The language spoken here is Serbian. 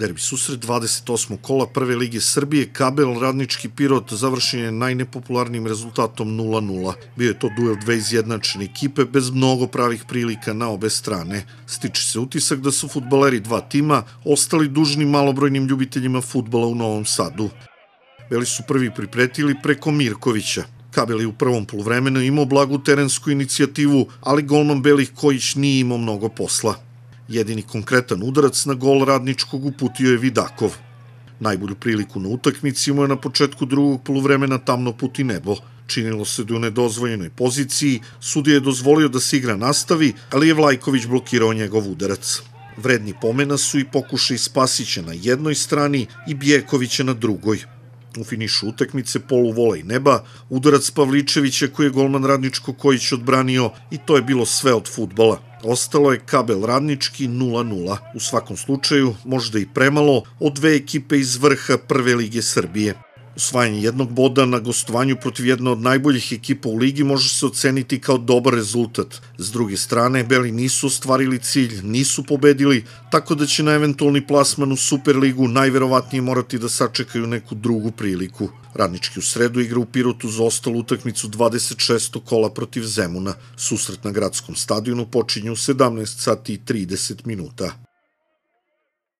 Derbi susret 28. kola Prve lige Srbije, Kabel Radnički Pirot završen je najnepopularnijim rezultatom 0-0. Bio je to duel dve izjednačene ekipe bez mnogo pravih prilika na obe strane. Stiče se utisak da su futbaleri dva tima ostali dužni malobrojnim ljubiteljima futbala u Novom Sadu. Beli su prvi pripretili preko Mirkovića. Kabel je u prvom polovremenu imao blagu terensku inicijativu, ali golman Belih Kojić nije imao mnogo posla. Jedini konkretan udarac na gol radničkog uputio je Vidakov. Najbolju priliku na utakmici imao je na početku drugog poluvremena tamno puti nebo. Činilo se da u nedozvoljenoj poziciji, sudija je dozvolio da se igra nastavi, ali je Vlajković blokirao njegov udarac. Vredni pomena su i pokušaj Spasića na jednoj strani i Bijekovića na drugoj. U finišu utakmice poluvolej neba, udarac Pavličevića koji je golman Radničko Kojić odbranio i to je bilo sve od futbala. Ostalo je kabel radnički 0-0. U svakom slučaju, možda i premalo, od dve ekipe iz vrha Prve lige Srbije. Osvajanje jednog boda na gostovanju protiv jedne od najboljih ekipa u ligi može se oceniti kao dobar rezultat. S druge strane, Beli nisu ostvarili cilj, nisu pobedili, tako da će na eventualni plasman u Superligu najverovatnije morati da sačekaju neku drugu priliku. Radnički u sredu igra u Pirotu za ostalu utakmicu 26. kola protiv Zemuna. Susret na gradskom stadionu počinje u 17 sati i 30 minuta.